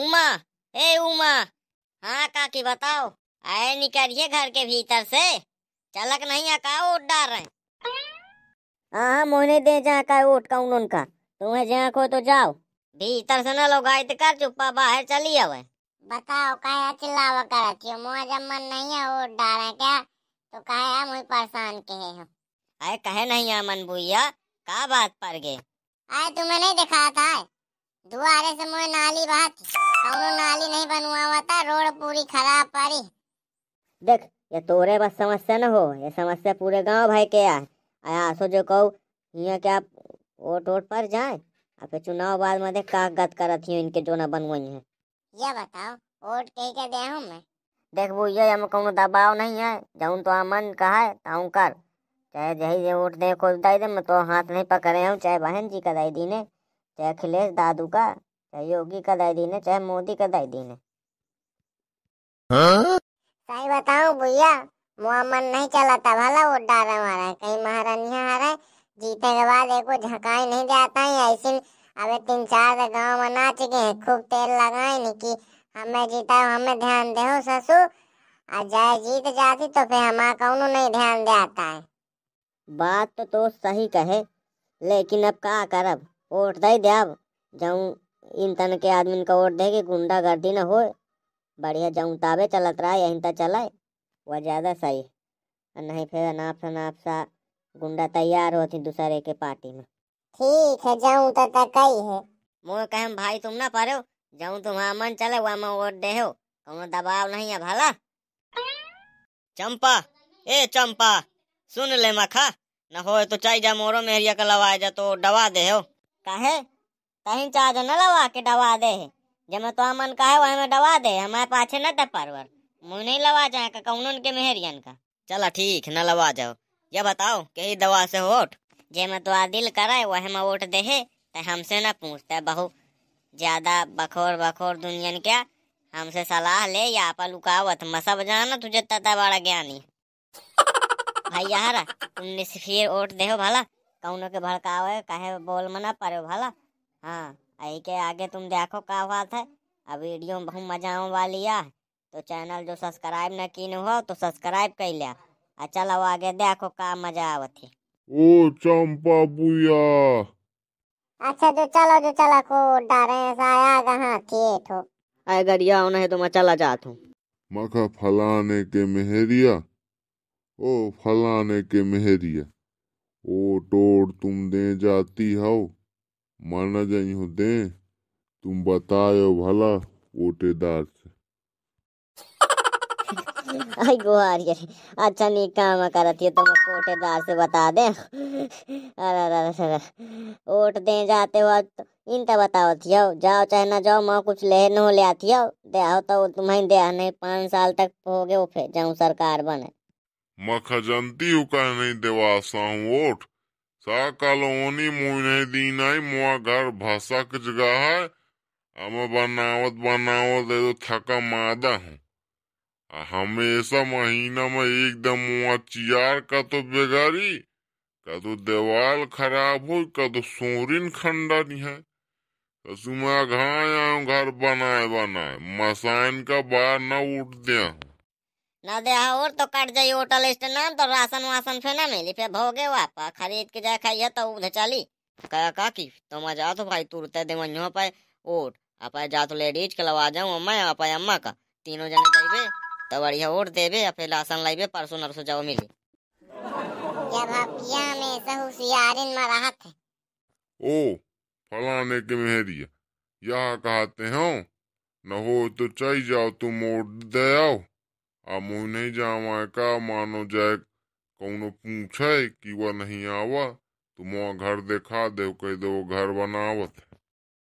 उमा ए उमा हाँ काकी बताओ आए निकलिए घर के भीतर से चलक नहीं अका ओट डाल रहे हाँ मोहने दे जहाँ का ओट का उन का तुम्हें जहाँ खो तो जाओ भीतर से ना लोग आयत तो कर चुप्पा बाहर चली आवे बताओ काहे चिल्लाव कर हो जब मन नहीं है ओट डाल रहे क्या तो काहे हम परेशान के हैं अरे कहे नहीं है मन भूया का बात पर गए आए तुम्हें नहीं दिखाता है दुआरे से मुझे नाली बात कौनो नाली नहीं बनवा हुआ था रोड पूरी खराब पड़ी देख ये तोरे बस समस्या ना हो ये समस्या पूरे गांव भाई के आया सो जो कहू हिया क्या आप वोट वोट पर जाए और चुनाव बाद में देख का गत करत हियो इनके जो ना बनवाई है ये बताओ वोट कही के दे हूँ मैं देख वो ये हम कौनो दबाव नहीं है जौन तो अमन कहा है ताऊ कर चाहे जही वोट दे कोई दाई दे मैं तो हाथ नहीं पकड़े हूँ चाहे बहन जी का दाई दी ने चाहे अखिलेश दादू का चाहे योगी का दाई दीन है चाहे मोदी का दाई दीन है हाँ? सही बताओ भैया मुआमन नहीं चलाता भला वो डारा मारा है कहीं महारानी हारा है जीते के बाद एक झकाई नहीं जाता है ऐसे अबे तीन चार गांव में चुके हैं खूब तेल लगाए नहीं कि हमें जीता हमें ध्यान दे ससु और अजय जीत जाती तो फिर हमारा कौन नहीं ध्यान दे आता है बात तो, तो सही कहे लेकिन अब का करब वोट दे दब जाऊँ इन तन के आदमी का वोट दे के गुंडा गर्दी ना हो बढ़िया जाऊँ ताबे चलत रहा यहीं तक चलाए वह ज़्यादा सही नहीं फिर अनाप शनाप सा गुंडा तैयार होती दूसरे के पार्टी में ठीक है जाऊँ तो कई है मोह कहम भाई तुम ना पढ़ो जाऊँ तुम्हारा मन चले वहाँ मैं वोट दे हो कोनो दबाव नहीं है भला चंपा ए चंपा सुन ले मखा न हो तो चाहे जा मोरो मेहरिया का लवाए जा तो डबा दे हो काहे कहीं चाह न लवा के डवा दे है मैं तो मन काहे वह में डवा दे हमारे पाछे न तब परवर मुँह नहीं लवा जाए का कौन उनके मेहरियन का चला ठीक न लवा जाओ ये बताओ कही दवा से वोट जे में तो आदिल कराए वह में वोट दे है तो हमसे न पूछते बहु ज्यादा बखोर बखोर दुनियन क्या हमसे सलाह ले या आपा लुकावत मसब जाना तुझे तता बड़ा ज्ञानी भैया हरा तुमने फिर वोट देहो भला कौनों के भड़कावे कहे बोल मना पड़े भला हाँ यही के आगे तुम देखो का बात है अब वीडियो में बहुत मजा आने वाली है तो चैनल जो सब्सक्राइब न की हो तो सब्सक्राइब कर लिया आ चलो आगे देखो का मजा आवत है ओ चंपा बुया अच्छा जो चलो जो चला को डरे आया कहाँ थे तो अगर यह होना है तो मैं चला जात हूँ मखा फलाने के मेहरिया ओ फलाने के मेहरिया ओ टोड तुम दे जाती हओ मरना जइहो दे तुम बतायो भला ओटेदार से आई गुहार ये अच्छा नहीं काम करती है तुम तो कोटेदार से बता दे अरे अरे अरे ओट दे जाते हो तो, इन तो बताओ थियो जाओ चाहे ना जाओ माँ कुछ ले न ले आती हो दे आओ तो तुम्हें दे नहीं पाँच साल तक हो गए फिर जाऊँ सरकार बने मखजंती देवा साहू ओठ सा ओनी मुने आई मुआ घर भसक जगह है अम बनावत बनावत दे तो थका मादा हूँ हमेशा महीना में एकदम मुआ चियार का तो बेगारी का तो देवाल खराब हो का तो सोरिन खंडा नहीं है सुमा घाय घर बनाए बनाए मसाइन का बार न उठ दिया हूँ ना दे और तो कट जाई होटल स्टैंड स्टेशन तो राशन वासन फिर ना मिली फिर भोगे वापा खरीद के जाए खाइए तो उधर चली कहा काकी तो मैं जा तो भाई तुरते दे वहीं पाए ओट आप जा तो लेडीज के लवा जाऊँ मैं अपाए अम्मा का तीनों जने देवे तो बढ़िया ओट देवे या फिर राशन लाइबे परसों नरसों जाओ मिली जब हफिया में सहुसियारिन में रहत है ओ फलाने के मेहरिया यहाँ कहते हो हाँ, न हो तो चाह जाओ तुम ओट दे आओ आ मोहिनी जावा का मानो जाय कौनो पूछे कि वह नहीं आवा तुम मुआ घर देखा देव कह दो घर बनावत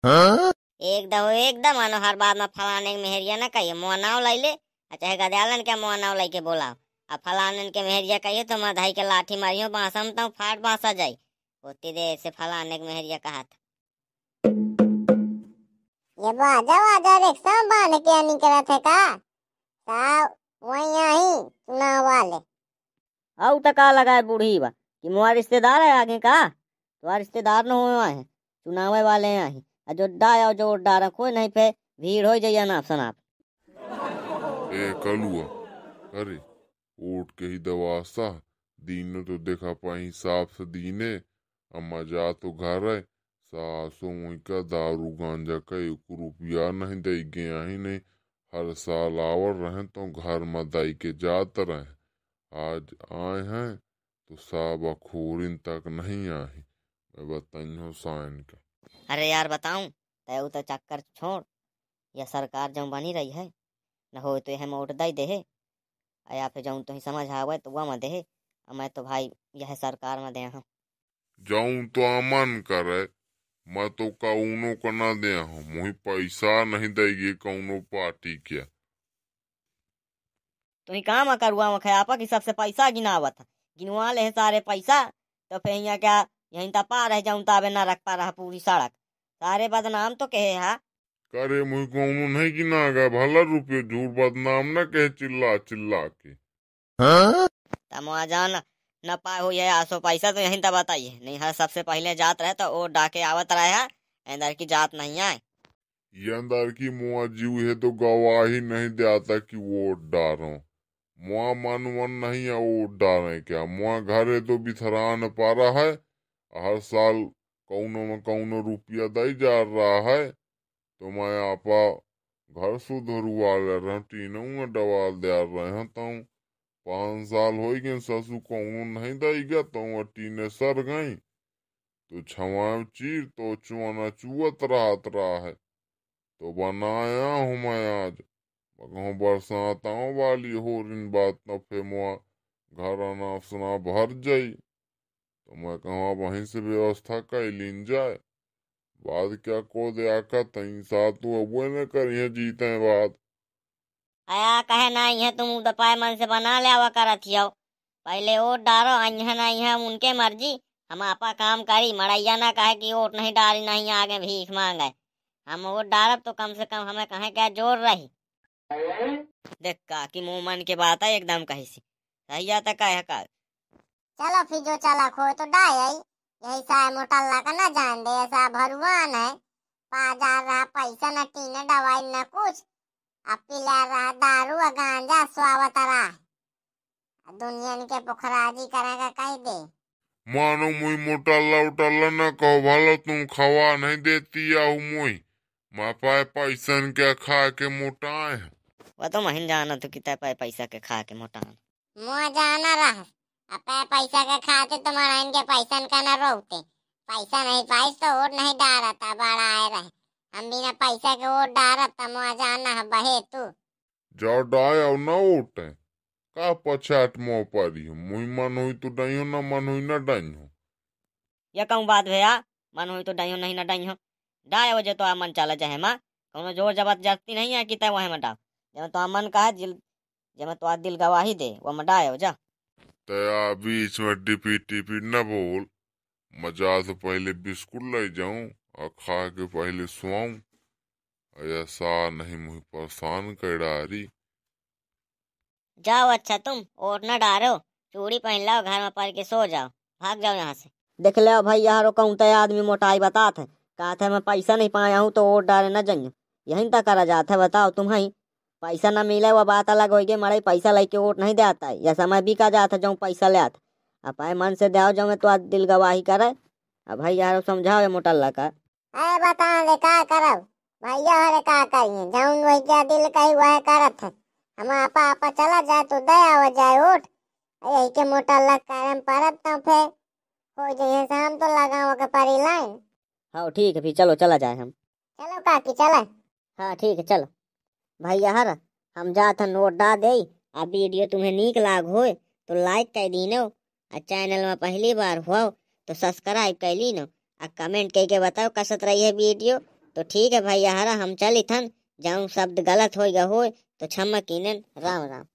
है एक दहो एकदम आनो हर बात में फलाने के मेहरिया ना कहिए मुआ नाव लाई ले चाहे अच्छा, गद्यालन के मुआ नाव लाई के बोला अब फलाने के मेहरिया कहिए तो मैं धाई के लाठी मारियो बांसम तो फाट बांसा जाई होती देर से फलाने के मेहरिया कहा था ये बाजा बाजा रिक्शा बांध के निकला थे का साहब वही आई नावा ले बूढ़ी बा कि मुआ रिश्तेदार है आगे का तुम्हारा तो रिश्तेदार न हो है चुनावे वाले आही जो डाया जो डा रखो नहीं पे भीड़ हो जाइए नाप सनाप ए कलुआ अरे ओट के ही दवा सा दीनो तो देखा पाई साफ से दीने अम्मा जा तो घर है सासों का दारू गांजा का एक रुपया नहीं दे गया ही नहीं हर साल आवर रहें तो घर में दई के जात रहें आज आए हैं तो साब खूरिन तक नहीं आई मैं बताइयो साइन का अरे यार बताऊं तय तो चक्कर छोड़ या सरकार जो बनी रही है न हो तो यह मोट दई दे या फिर तो जाऊँ ही समझ आवे तो वह मैं दे मैं तो भाई यह सरकार में दे हूँ जाऊँ तो अमन करे मैं तो कौनो का ना दे मुही पैसा नहीं देगी कौनो पार्टी के तुही तो काम में करुआ में खयापा की सबसे पैसा गिनावत गिनवा ले सारे पैसा तो फिर यहाँ क्या यहीं तो पा रह जाऊं ताबे ना रख पा रहा पूरी सड़क सारे बदनाम तो कहे हा करे मुही कौन नहीं गिनागा भला रुपये झूठ बदनाम ना कहे चिल्ला चिल्ला के हाँ? तमो आ जाना न पाए हुई है आसो पैसा तो यहीं तब बताइए नहीं हर सबसे पहले जात रहे तो वो डाके आवत रहे है अंदर की जात नहीं आए ये अंदर की मुआ जीव है तो गवाही नहीं देता कि वो डारो मुआ मन वन नहीं है वो डारे क्या मुआ घर है तो बिथरा न पा रहा है हर साल कौनो में कौनो रुपया दी जा रहा है तो मैं आपा घर सुधरुआ ले रहा टीनों डवाल दे रहे हैं तो पांच साल हो गए ससु ऊन नहीं गया तो अट्टी ने सर गई तो छवा चीर तो चुआना चुअत राहत रहा है तो बनाया हूं मैं आज मगहों बरसाताओं वाली हो रिन बात न फेमुआ घर आना सुना भर जाई तो मैं कहा वहीं से व्यवस्था कर लीन जाए बाद क्या को दया का तई सातु अबुए ने करी है जीते बात आया कहे ना यह तुम दपाए मन से बना ले आवा कर थियाओ पहले ओट डारो यहाँ ना यह उनके मर्जी हम आपा काम करी मड़ैया ना कहे कि वोट नहीं डाली नहीं आगे भीख मांगे हम ओट डालब तो कम से कम हमें कहे क्या जोर रही देख काकी मुँह मन के बात है एकदम कही सी सही जाता तो कहे का चलो फिर जो चला खो तो डाय आई यही सा मोटल्ला का ना जान दे ऐसा भगवान है बाजार रहा पैसा ना टीना दवाई ना कुछ अब दारू गांजा स्वावत रहा दुनियन के पुखराजी करेगा कह दे मानो मुई मोटाला उटाला न कहो भला तुम खवा नहीं देती आओ मुई मैं तो पाए पैसा के खा के मोटाए वो तो महीन जाना तू कितना पाए पैसा के खा के तो मोटान मुआ जाना रहा अपने पैसा का खाते तुम्हारा इनके पैसा का ना रोकते पैसा नहीं पाइस तो और नहीं डारा था बड़ा आए रहे हम बिना पैसा के वो डारत तमवा जाना है बहे तू जाओ डाय और ना है का पछाट मो पारी हो मुई मन होई तो डाइयो ना मन होई ना डाई हो ये कहूँ बात भैया मन होई तो डाइयो नहीं ना डाई हो डाय वजह तो आ मन चला जाए माँ कोनो जोर जबत जाती नहीं है कि तय वहाँ में डाओ जब तो मन कहा जिल जब तो दिल गवाही दे वो में डाय जा आ बीच में डिपी टिपी न बोल मजा से पहले बिस्कुट ले जाऊं अखा के पहले सुआऊं ऐसा नहीं मुझे परेशान कर डारी जाओ अच्छा तुम और न डारो चूड़ी पहन लाओ घर में पहन के सो जाओ भाग जाओ यहाँ से देख लो भाई यारो कहूँ आदमी मोटाई बता बताते कहा था मैं पैसा नहीं पाया हूँ तो और डारे ना जाइए यहीं तक करा जाता है बताओ तुम ही पैसा ना मिले वो बात अलग हो गई मरे पैसा लेके वोट नहीं देता है या समय बिका जाता है जो पैसा ले आता अब मन से दे जाओ मैं तो आज दिल गवाही करे अब भाई यार समझाओ मोटा अल्लाह आए बता ले का करब भैया हरे का करिए जाऊन भैया दिल कही वह करत है हम आपा आपा चला जाए तो दया हो जाए उठ यही के मोटा लग कारण परत तो फिर हो जाइए शाम तो लगाओ के परी लाइन हाँ ठीक है फिर चलो चला जाए हम चलो काकी चला हाँ ठीक है चलो भैया हर हम जात हन नोट डा दे आ वीडियो तुम्हें नीक लाग हो तो लाइक कर दीनो आ चैनल में पहली बार हो तो सब्सक्राइब कर लीनो आ कमेंट कह के बताओ कसत रही है वीडियो तो ठीक है भैया हरा हम चली थन जाऊँ शब्द गलत होएगा हो तो क्षमा कीन राम राम